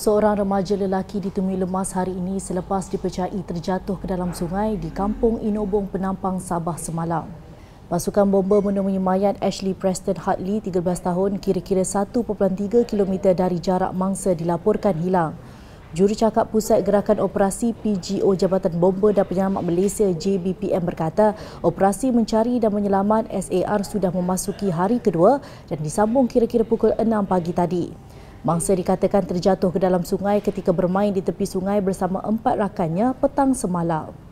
Seorang remaja lelaki ditemui lemas hari ini selepas dipercayai terjatuh ke dalam sungai di Kampung Inobong Penampang Sabah semalam. Pasukan bomba menemui mayat Ashley Preston Hartley, 13 tahun, kira-kira 1.3 km dari jarak mangsa dilaporkan hilang. Jurucakap Pusat Gerakan Operasi PGO Jabatan Bomba dan Penyelamat Malaysia JBPM berkata, operasi mencari dan menyelamat SAR sudah memasuki hari kedua dan disambung kira-kira pukul 6 pagi tadi. Mangsa dikatakan terjatuh ke dalam sungai ketika bermain di tepi sungai bersama empat rakannya petang semalam.